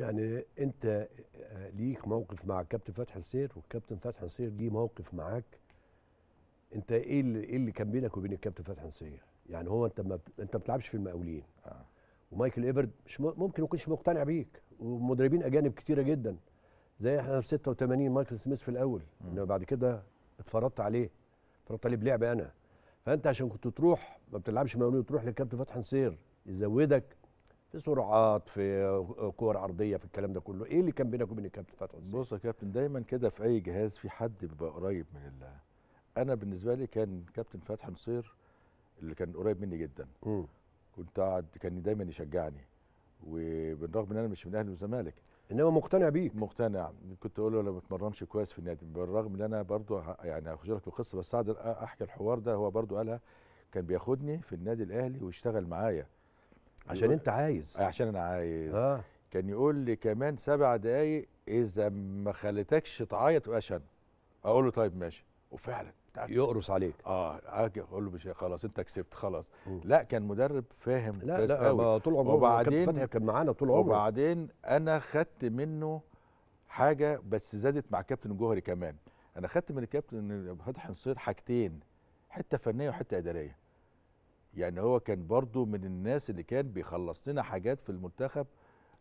يعني انت آه، ليك موقف مع كابتن فتحي السير والكابتن فتحي السير ليه موقف معاك انت ايه اللي ايه اللي كان بينك وبين الكابتن فتحي السير يعني هو انت ما انت ما بتلعبش في المقاولين آه. ومايكل ايبرد مش ممكن ما يكونش مقتنع بيك ومدربين اجانب كتيره جدا زي احنا في 86 مايكل سميث في الاول انما بعد كده اتفرضت عليه اتفرضت عليه بلعب انا فانت عشان كنت تروح ما بتلعبش مقاولين وتروح للكابتن فتحي السير يزودك في سرعات في كور عرضيه في الكلام ده كله ايه اللي كان بينك وبين الكابتن فتحي بص يا كابتن دايما كده في اي جهاز في حد بيبقى قريب من الله انا بالنسبه لي كان كابتن فتحي نصير اللي كان قريب مني جدا م. كنت قاعد كان دايما يشجعني وبالرغم ان انا مش من اهلي والزمالك انما مقتنع بيك مقتنع كنت اقول له انا ما بتمرنش كويس في النادي بالرغم ان انا برضو يعني هخش لك القصه بس احكي الحوار ده هو برضو قالها كان بياخدني في النادي الاهلي ويشتغل معايا عشان انت عايز عشان انا عايز آه. كان يقول لي كمان سبع دقايق اذا ما خليتكش تعيط واشن اقول له طيب ماشي وفعلا يقرص عليك اه اجي اقول له مش خلاص انت كسبت خلاص م. لا كان مدرب فاهم لا لا قوي. طول عمره وبعدين كان فتحي كان معانا طول عمره وبعدين انا خدت منه حاجه بس زادت مع كابتن جوهري كمان انا خدت من الكابتن فتحي نصير حاجتين حته فنيه وحته اداريه يعني هو كان برضو من الناس اللي كان بيخلص لنا حاجات في المنتخب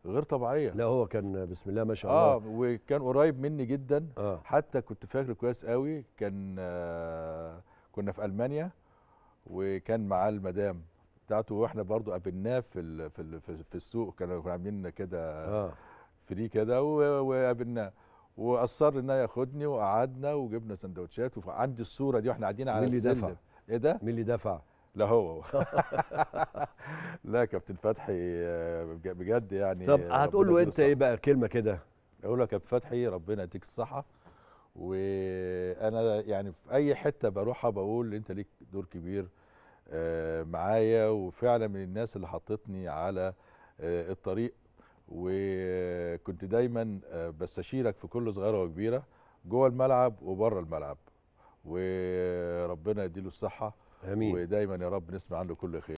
غير طبيعيه لا هو كان بسم الله ما شاء آه، الله اه وكان قريب مني جدا آه. حتى كنت فاكر كويس قوي كان آه كنا في المانيا وكان معاه المدام بتاعته واحنا برضو قابلناه في في في السوق كانوا عاملين كده آه. فري كده وقابلناه واصر ان ياخدني وقعدنا وجبنا سندوتشات وعندي الصوره دي واحنا قاعدين على مين اللي دفع؟ ايه ده؟ مين اللي دفع؟ لا هو لا كابتن فتحي بجد يعني طب هتقول له انت ايه بقى كلمه كده اقول له يا كابتن فتحي ربنا يديك الصحه وانا يعني في اي حته بروحها بقول انت ليك دور كبير آه، معايا وفعلا من الناس اللي حطتني على آه، الطريق وكنت دايما آه، بستشيرك في كل صغيره وكبيره جوه الملعب وبره الملعب و ربنا يديله الصحه امين ودايما يا رب نسمع عنه كل خير